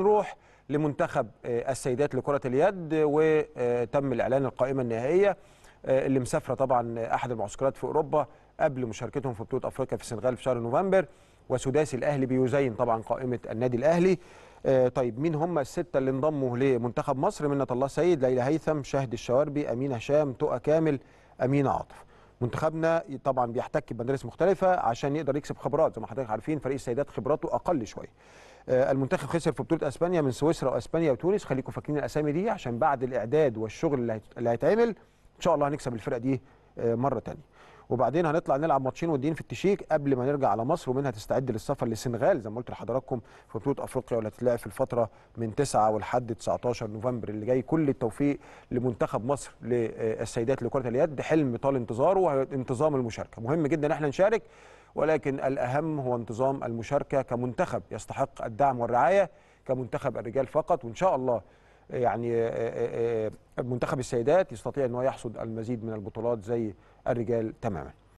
نروح لمنتخب آه، السيدات لكرة اليد وتم الإعلان القائمة النهائية آه، اللي مسافرة طبعا أحد المعسكرات في أوروبا قبل مشاركتهم في بطولة أفريقيا في السنغال في شهر نوفمبر وسداسي الأهلي بيزين طبعا قائمة النادي الأهلي آه، طيب مين هم الستة اللي انضموا لمنتخب مصر منة الله سيد ليلى هيثم شهد الشواربي أمين هشام تقى كامل أمين عاطف منتخبنا طبعا بيحتك بمدارس مختلفة عشان يقدر يكسب خبرات زي ما حضرتك عارفين فريق السيدات خبراته أقل شوية آه، المنتخب خسر في بطوله اسبانيا من سويسرا واسبانيا وتونس خليكم فاكرين الاسامي دي عشان بعد الاعداد والشغل اللي هيتعمل ان شاء الله هنكسب الفرقه دي آه، مره ثانيه وبعدين هنطلع نلعب ماتشين وديين في التشيك قبل ما نرجع على مصر ومنها تستعد للسفر للسنغال زي ما قلت لحضراتكم في بطوله افريقيا واللي هتتلعب في الفتره من 9 ولحد 19 نوفمبر اللي جاي كل التوفيق لمنتخب مصر للسيدات لكره اليد حلم طال انتظاره وانتظام المشاركه مهم جدا ان احنا نشارك ولكن الأهم هو انتظام المشاركة كمنتخب يستحق الدعم والرعاية كمنتخب الرجال فقط وإن شاء الله يعني آه، آه، آه، منتخب السيدات يستطيع أنه يحصد المزيد من البطولات زي الرجال تماما